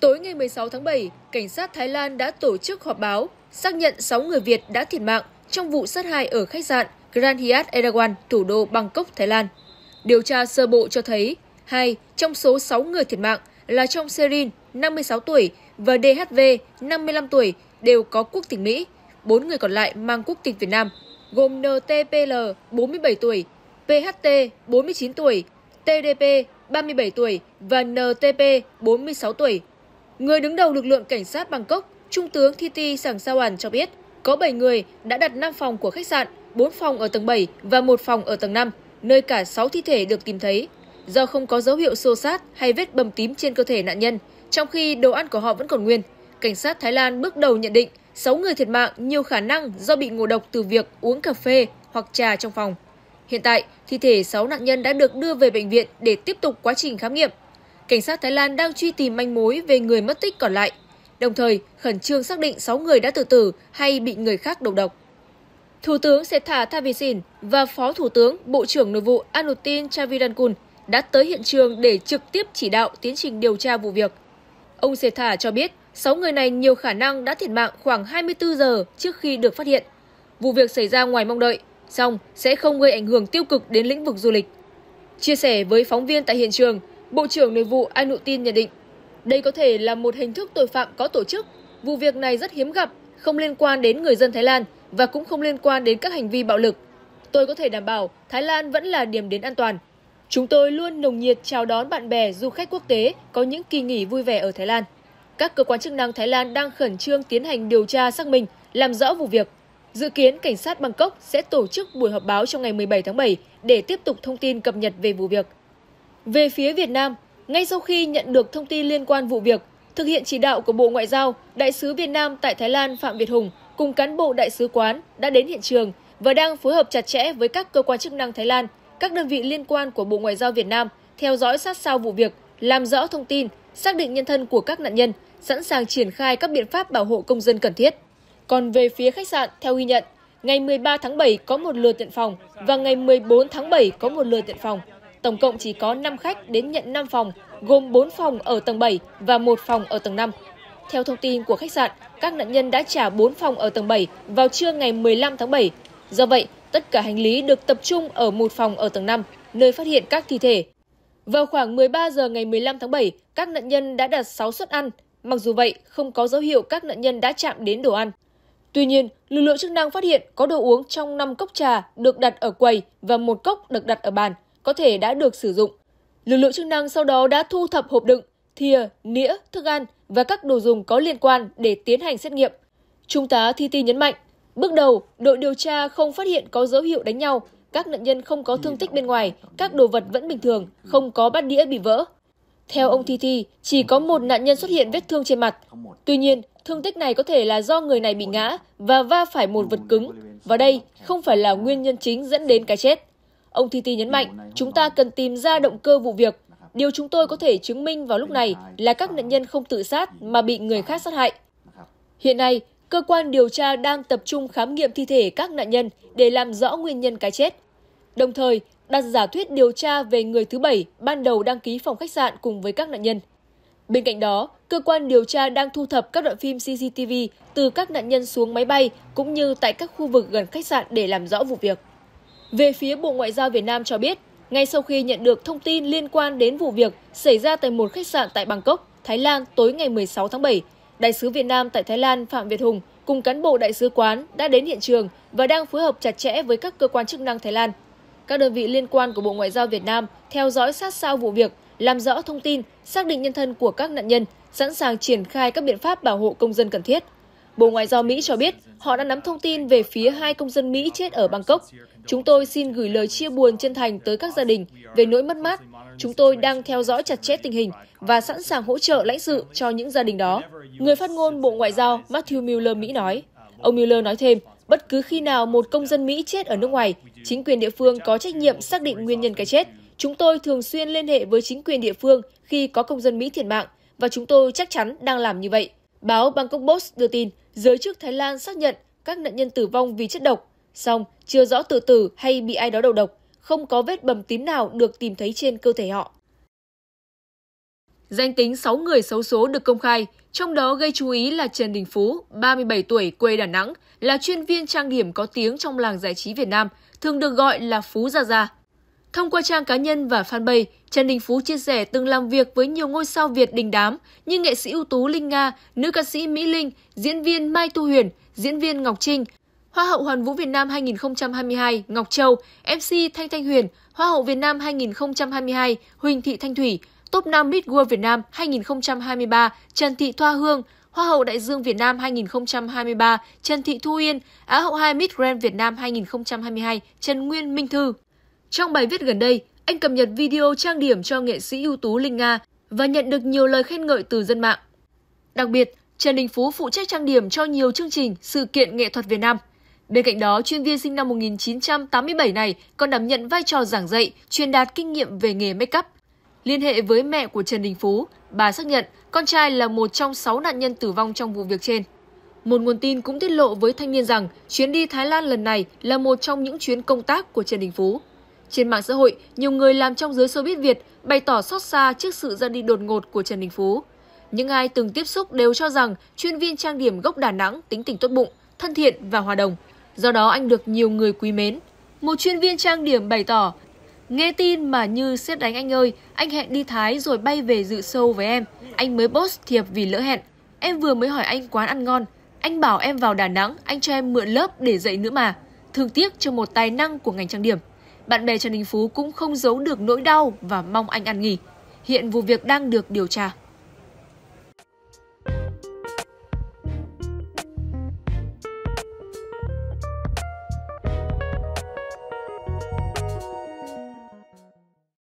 Tối ngày 16 tháng 7, cảnh sát Thái Lan đã tổ chức họp báo xác nhận 6 người Việt đã thiệt mạng trong vụ sát hại ở khách sạn Grand Hyatt Erawan, thủ đô Bangkok, Thái Lan. Điều tra sơ bộ cho thấy, hai trong số 6 người thiệt mạng là trong Serin, 56 tuổi, và DHV, 55 tuổi, đều có quốc tịch Mỹ. 4 người còn lại mang quốc tịch Việt Nam, gồm NTPL, 47 tuổi, PHT, 49 tuổi, TDP, 37 tuổi và NTP, 46 tuổi. Người đứng đầu lực lượng cảnh sát Bangkok, Trung tướng Thiti Sàng Sawan cho biết, có 7 người đã đặt 5 phòng của khách sạn, 4 phòng ở tầng 7 và 1 phòng ở tầng 5, nơi cả 6 thi thể được tìm thấy. Do không có dấu hiệu xô sát hay vết bầm tím trên cơ thể nạn nhân, trong khi đồ ăn của họ vẫn còn nguyên, cảnh sát Thái Lan bước đầu nhận định 6 người thiệt mạng nhiều khả năng do bị ngộ độc từ việc uống cà phê hoặc trà trong phòng. Hiện tại, thi thể 6 nạn nhân đã được đưa về bệnh viện để tiếp tục quá trình khám nghiệm Cảnh sát Thái Lan đang truy tìm manh mối về người mất tích còn lại, đồng thời khẩn trương xác định 6 người đã tự tử hay bị người khác đầu độc. Thủ tướng Setha Thavisin và Phó Thủ tướng Bộ trưởng Nội vụ Anutin Chavidankun đã tới hiện trường để trực tiếp chỉ đạo tiến trình điều tra vụ việc. Ông Setha cho biết 6 người này nhiều khả năng đã thiệt mạng khoảng 24 giờ trước khi được phát hiện. Vụ việc xảy ra ngoài mong đợi, song sẽ không gây ảnh hưởng tiêu cực đến lĩnh vực du lịch. Chia sẻ với phóng viên tại hiện trường, Bộ trưởng Nội vụ Anutin nhận định, đây có thể là một hình thức tội phạm có tổ chức. Vụ việc này rất hiếm gặp, không liên quan đến người dân Thái Lan và cũng không liên quan đến các hành vi bạo lực. Tôi có thể đảm bảo Thái Lan vẫn là điểm đến an toàn. Chúng tôi luôn nồng nhiệt chào đón bạn bè du khách quốc tế có những kỳ nghỉ vui vẻ ở Thái Lan. Các cơ quan chức năng Thái Lan đang khẩn trương tiến hành điều tra xác minh, làm rõ vụ việc. Dự kiến cảnh sát Bangkok sẽ tổ chức buổi họp báo trong ngày 17 tháng 7 để tiếp tục thông tin cập nhật về vụ việc. Về phía Việt Nam, ngay sau khi nhận được thông tin liên quan vụ việc, thực hiện chỉ đạo của Bộ Ngoại giao, Đại sứ Việt Nam tại Thái Lan Phạm Việt Hùng cùng cán bộ đại sứ quán đã đến hiện trường và đang phối hợp chặt chẽ với các cơ quan chức năng Thái Lan, các đơn vị liên quan của Bộ Ngoại giao Việt Nam theo dõi sát sao vụ việc, làm rõ thông tin, xác định nhân thân của các nạn nhân, sẵn sàng triển khai các biện pháp bảo hộ công dân cần thiết. Còn về phía khách sạn, theo ghi nhận, ngày 13 tháng 7 có một lượt nhận phòng và ngày 14 tháng 7 có một lượt nhận phòng tổng cộng chỉ có 5 khách đến nhận 5 phòng, gồm 4 phòng ở tầng 7 và 1 phòng ở tầng 5. Theo thông tin của khách sạn, các nạn nhân đã trả 4 phòng ở tầng 7 vào trưa ngày 15 tháng 7. Do vậy, tất cả hành lý được tập trung ở một phòng ở tầng 5, nơi phát hiện các thi thể. Vào khoảng 13 giờ ngày 15 tháng 7, các nạn nhân đã đặt 6 suất ăn. Mặc dù vậy, không có dấu hiệu các nạn nhân đã chạm đến đồ ăn. Tuy nhiên, lực lượng chức năng phát hiện có đồ uống trong 5 cốc trà được đặt ở quầy và một cốc được đặt ở bàn – có thể đã được sử dụng. Lực lượng chức năng sau đó đã thu thập hộp đựng, thìa, nĩa, thức ăn và các đồ dùng có liên quan để tiến hành xét nghiệm. Trung tá Thi Ti nhấn mạnh, bước đầu đội điều tra không phát hiện có dấu hiệu đánh nhau, các nạn nhân không có thương tích bên ngoài, các đồ vật vẫn bình thường, không có bát đĩa bị vỡ. Theo ông Thi Thi, chỉ có một nạn nhân xuất hiện vết thương trên mặt. Tuy nhiên, thương tích này có thể là do người này bị ngã và va phải một vật cứng. Và đây không phải là nguyên nhân chính dẫn đến cái chết. Ông Thiti nhấn mạnh, chúng ta cần tìm ra động cơ vụ việc. Điều chúng tôi có thể chứng minh vào lúc này là các nạn nhân không tự sát mà bị người khác sát hại. Hiện nay, cơ quan điều tra đang tập trung khám nghiệm thi thể các nạn nhân để làm rõ nguyên nhân cái chết. Đồng thời, đặt giả thuyết điều tra về người thứ bảy ban đầu đăng ký phòng khách sạn cùng với các nạn nhân. Bên cạnh đó, cơ quan điều tra đang thu thập các đoạn phim CCTV từ các nạn nhân xuống máy bay cũng như tại các khu vực gần khách sạn để làm rõ vụ việc. Về phía Bộ Ngoại giao Việt Nam cho biết, ngay sau khi nhận được thông tin liên quan đến vụ việc xảy ra tại một khách sạn tại Bangkok, Thái Lan tối ngày 16 tháng 7, Đại sứ Việt Nam tại Thái Lan Phạm Việt Hùng cùng cán bộ đại sứ quán đã đến hiện trường và đang phối hợp chặt chẽ với các cơ quan chức năng Thái Lan. Các đơn vị liên quan của Bộ Ngoại giao Việt Nam theo dõi sát sao vụ việc, làm rõ thông tin, xác định nhân thân của các nạn nhân, sẵn sàng triển khai các biện pháp bảo hộ công dân cần thiết. Bộ Ngoại giao Mỹ cho biết họ đã nắm thông tin về phía hai công dân Mỹ chết ở Bangkok. Chúng tôi xin gửi lời chia buồn chân thành tới các gia đình về nỗi mất mát. Chúng tôi đang theo dõi chặt chẽ tình hình và sẵn sàng hỗ trợ lãnh sự cho những gia đình đó. Người phát ngôn Bộ Ngoại giao Matthew Miller Mỹ nói. Ông Miller nói thêm, bất cứ khi nào một công dân Mỹ chết ở nước ngoài, chính quyền địa phương có trách nhiệm xác định nguyên nhân cái chết. Chúng tôi thường xuyên liên hệ với chính quyền địa phương khi có công dân Mỹ thiệt mạng và chúng tôi chắc chắn đang làm như vậy. Báo Bangkok Post đưa tin, giới chức Thái Lan xác nhận các nạn nhân tử vong vì chất độc, song chưa rõ tự tử hay bị ai đó đầu độc, không có vết bầm tím nào được tìm thấy trên cơ thể họ. Danh tính 6 người xấu số được công khai, trong đó gây chú ý là Trần Đình Phú, 37 tuổi, quê Đà Nẵng, là chuyên viên trang điểm có tiếng trong làng giải trí Việt Nam, thường được gọi là Phú Gia Gia. Thông qua trang cá nhân và fanpage, Trần Đình Phú chia sẻ từng làm việc với nhiều ngôi sao Việt đình đám như nghệ sĩ ưu tú Linh Nga, nữ ca sĩ Mỹ Linh, diễn viên Mai Thu Huyền, diễn viên Ngọc Trinh, Hoa hậu Hoàn vũ Việt Nam 2022 Ngọc Châu, MC Thanh Thanh Huyền, Hoa hậu Việt Nam 2022 Huỳnh Thị Thanh Thủy, Top 5 Miss World Việt Nam 2023 Trần Thị Thoa Hương, Hoa hậu Đại dương Việt Nam 2023 Trần Thị Thu Yên, Á hậu 2 Miss Grand Việt Nam 2022 Trần Nguyên Minh Thư. Trong bài viết gần đây, anh cập nhật video trang điểm cho nghệ sĩ ưu tú Linh Nga và nhận được nhiều lời khen ngợi từ dân mạng. Đặc biệt, Trần Đình Phú phụ trách trang điểm cho nhiều chương trình, sự kiện nghệ thuật Việt Nam. Bên cạnh đó, chuyên viên sinh năm 1987 này còn đảm nhận vai trò giảng dạy, truyền đạt kinh nghiệm về nghề make up. Liên hệ với mẹ của Trần Đình Phú, bà xác nhận con trai là một trong 6 nạn nhân tử vong trong vụ việc trên. Một nguồn tin cũng tiết lộ với thanh niên rằng chuyến đi Thái Lan lần này là một trong những chuyến công tác của Trần Đình Phú. Trên mạng xã hội, nhiều người làm trong giới showbiz Việt bày tỏ xót xa trước sự ra đi đột ngột của Trần Đình Phú. Những ai từng tiếp xúc đều cho rằng chuyên viên trang điểm gốc Đà Nẵng tính tình tốt bụng, thân thiện và hòa đồng. Do đó anh được nhiều người quý mến. Một chuyên viên trang điểm bày tỏ, nghe tin mà như xét đánh anh ơi, anh hẹn đi Thái rồi bay về dự show với em. Anh mới post thiệp vì lỡ hẹn. Em vừa mới hỏi anh quán ăn ngon. Anh bảo em vào Đà Nẵng, anh cho em mượn lớp để dạy nữa mà. Thương tiếc cho một tài năng của ngành trang điểm. Bạn bè Trần Đình Phú cũng không giấu được nỗi đau và mong anh ăn nghỉ. Hiện vụ việc đang được điều tra.